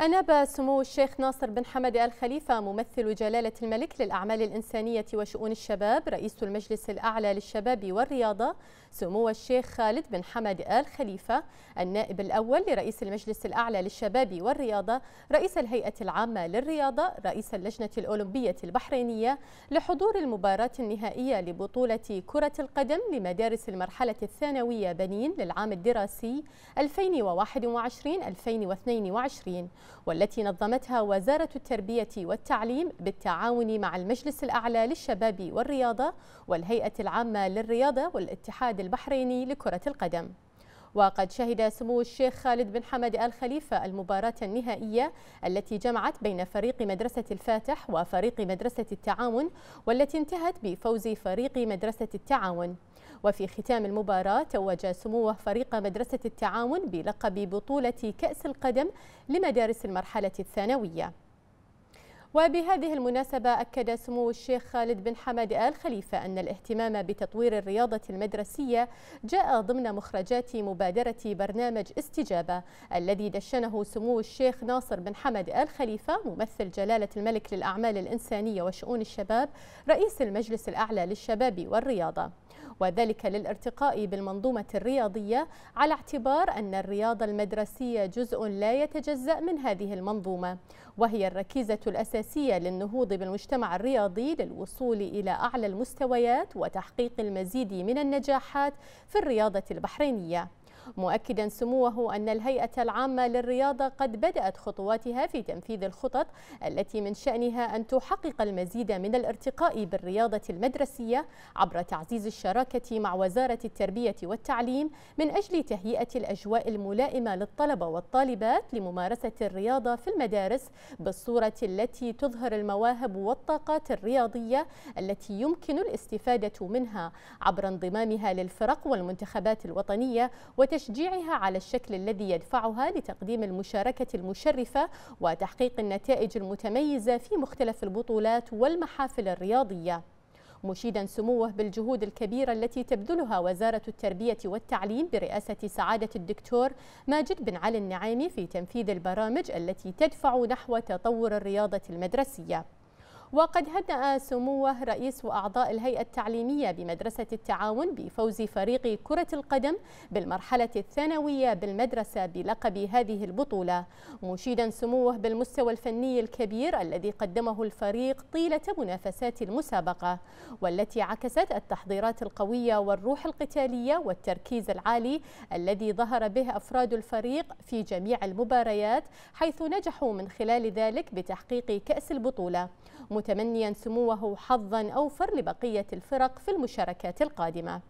أناب سمو الشيخ ناصر بن حمد آل خليفة ممثل جلالة الملك للأعمال الإنسانية وشؤون الشباب رئيس المجلس الأعلى للشباب والرياضة سمو الشيخ خالد بن حمد آل خليفة النائب الأول لرئيس المجلس الأعلى للشباب والرياضة رئيس الهيئة العامة للرياضة رئيس اللجنة الأولمبية البحرينية لحضور المباراة النهائية لبطولة كرة القدم لمدارس المرحلة الثانوية بنين للعام الدراسي 2021-2022 والتي نظمتها وزارة التربية والتعليم بالتعاون مع المجلس الأعلى للشباب والرياضة والهيئة العامة للرياضة والاتحاد البحريني لكرة القدم وقد شهد سمو الشيخ خالد بن حمد آل خليفة المباراة النهائية التي جمعت بين فريق مدرسة الفاتح وفريق مدرسة التعاون والتي انتهت بفوز فريق مدرسة التعاون وفي ختام المباراة توج سموه فريق مدرسة التعاون بلقب بطولة كأس القدم لمدارس المرحلة الثانوية وبهذه المناسبة أكد سمو الشيخ خالد بن حمد آل خليفة أن الاهتمام بتطوير الرياضة المدرسية جاء ضمن مخرجات مبادرة برنامج استجابة الذي دشنه سمو الشيخ ناصر بن حمد آل خليفة ممثل جلالة الملك للأعمال الإنسانية وشؤون الشباب رئيس المجلس الأعلى للشباب والرياضة وذلك للارتقاء بالمنظومة الرياضية على اعتبار أن الرياضة المدرسية جزء لا يتجزأ من هذه المنظومة وهي الركيزة الأساسية أساسية للنهوض بالمجتمع الرياضي للوصول إلى أعلى المستويات وتحقيق المزيد من النجاحات في الرياضة البحرينية مؤكدا سموه أن الهيئة العامة للرياضة قد بدأت خطواتها في تنفيذ الخطط التي من شأنها أن تحقق المزيد من الارتقاء بالرياضة المدرسية عبر تعزيز الشراكة مع وزارة التربية والتعليم من أجل تهيئة الأجواء الملائمة للطلبة والطالبات لممارسة الرياضة في المدارس بالصورة التي تظهر المواهب والطاقات الرياضية التي يمكن الاستفادة منها عبر انضمامها للفرق والمنتخبات الوطنية وت وتشجيعها على الشكل الذي يدفعها لتقديم المشاركة المشرفة وتحقيق النتائج المتميزة في مختلف البطولات والمحافل الرياضية مشيدا سموه بالجهود الكبيرة التي تبذلها وزارة التربية والتعليم برئاسة سعادة الدكتور ماجد بن علي النعيمي في تنفيذ البرامج التي تدفع نحو تطور الرياضة المدرسية وقد هنأ سموه رئيس وأعضاء الهيئة التعليمية بمدرسة التعاون بفوز فريق كرة القدم بالمرحلة الثانوية بالمدرسة بلقب هذه البطولة مشيدا سموه بالمستوى الفني الكبير الذي قدمه الفريق طيلة منافسات المسابقة والتي عكست التحضيرات القوية والروح القتالية والتركيز العالي الذي ظهر به أفراد الفريق في جميع المباريات حيث نجحوا من خلال ذلك بتحقيق كأس البطولة متمنيا سموه حظا أوفر لبقية الفرق في المشاركات القادمة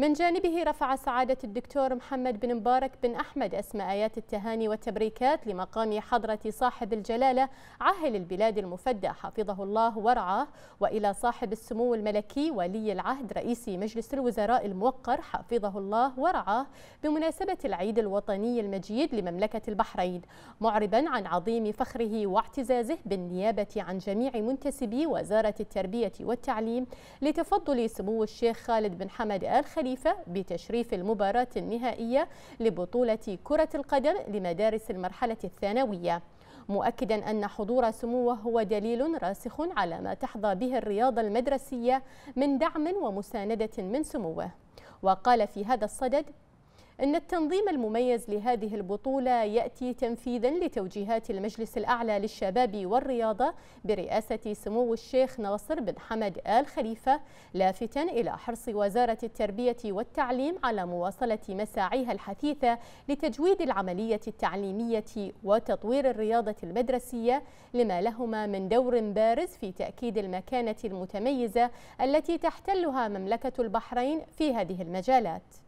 من جانبه رفع سعادة الدكتور محمد بن مبارك بن أحمد أسماء آيات التهاني والتبريكات لمقام حضرة صاحب الجلالة عاهل البلاد المفدى حفظه الله ورعاه وإلى صاحب السمو الملكي ولي العهد رئيس مجلس الوزراء الموقر حفظه الله ورعاه بمناسبة العيد الوطني المجيد لمملكة البحرين معربا عن عظيم فخره واعتزازه بالنيابة عن جميع منتسبي وزارة التربية والتعليم لتفضل سمو الشيخ خالد بن حمد آل خليل الخليفة بتشريف المباراة النهائية لبطولة كرة القدم لمدارس المرحلة الثانوية مؤكدا أن حضور سموه هو دليل راسخ على ما تحظى به الرياضة المدرسية من دعم ومساندة من سموه وقال في هذا الصدد أن التنظيم المميز لهذه البطولة يأتي تنفيذا لتوجيهات المجلس الأعلى للشباب والرياضة برئاسة سمو الشيخ ناصر بن حمد آل خليفة لافتا إلى حرص وزارة التربية والتعليم على مواصلة مساعيها الحثيثة لتجويد العملية التعليمية وتطوير الرياضة المدرسية لما لهما من دور بارز في تأكيد المكانة المتميزة التي تحتلها مملكة البحرين في هذه المجالات